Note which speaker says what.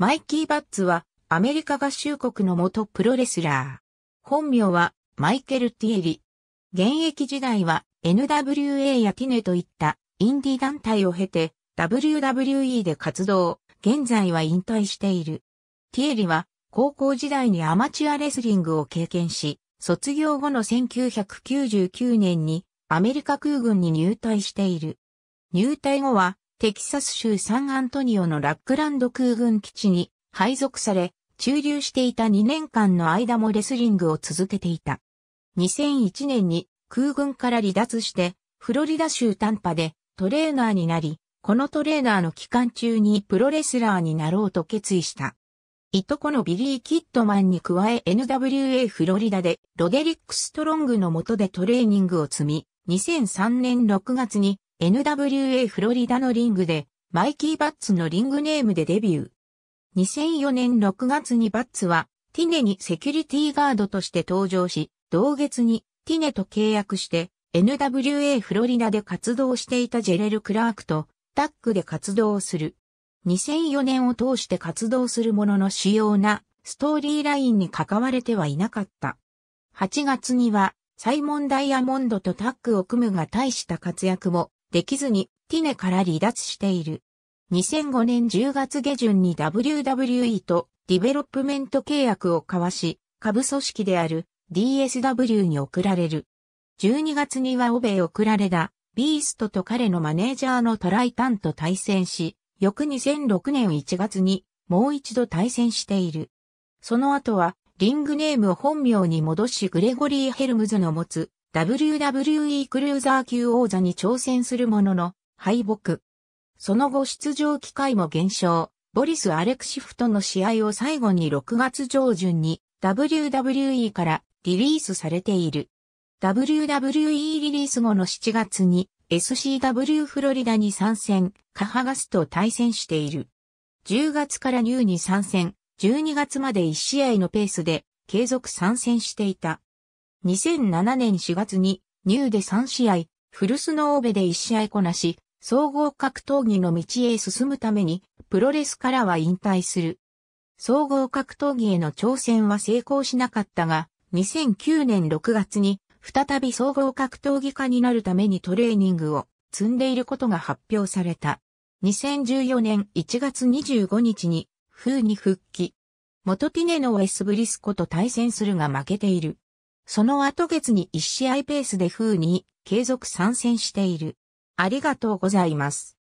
Speaker 1: マイキー・バッツはアメリカ合衆国の元プロレスラー。本名はマイケル・ティエリ。現役時代は NWA やティネといったインディ団体を経て WWE で活動。現在は引退している。ティエリは高校時代にアマチュアレスリングを経験し、卒業後の1999年にアメリカ空軍に入隊している。入隊後はテキサス州サンアントニオのラックランド空軍基地に配属され、駐留していた2年間の間もレスリングを続けていた。2001年に空軍から離脱して、フロリダ州タンパでトレーナーになり、このトレーナーの期間中にプロレスラーになろうと決意した。いとこのビリー・キッドマンに加え NWA フロリダでロデリック・ストロングの下でトレーニングを積み、2003年6月に NWA フロリダのリングで、マイキー・バッツのリングネームでデビュー。2004年6月にバッツは、ティネにセキュリティガードとして登場し、同月にティネと契約して、NWA フロリダで活動していたジェレル・クラークとタッグで活動する。2004年を通して活動するものの主要なストーリーラインに関われてはいなかった。8月にはサイモン・ダイヤモンドとタッグを組むが大した活躍もできずにティネから離脱している。2005年10月下旬に WWE とディベロップメント契約を交わし、下部組織である DSW に送られる。12月にはオベイ送られたビーストと彼のマネージャーのトライタンと対戦し、翌2006年1月にもう一度対戦している。その後はリングネームを本名に戻しグレゴリー・ヘルムズの持つ WWE クルーザー級王座に挑戦するものの、敗北。その後出場機会も減少、ボリス・アレクシフとの試合を最後に6月上旬に WWE からリリースされている。WWE リリース後の7月に SCW フロリダに参戦、カハガスと対戦している。10月からニューに参戦、12月まで1試合のペースで継続参戦していた。2007年4月に、ニューで3試合、フルスのーベで1試合こなし、総合格闘技の道へ進むために、プロレスからは引退する。総合格闘技への挑戦は成功しなかったが、2009年6月に、再び総合格闘技家になるためにトレーニングを積んでいることが発表された。2014年1月25日に、風に復帰。元ティネのエスブリスコと対戦するが負けている。その後月に1試合ペースで風に継続参戦している。ありがとうございます。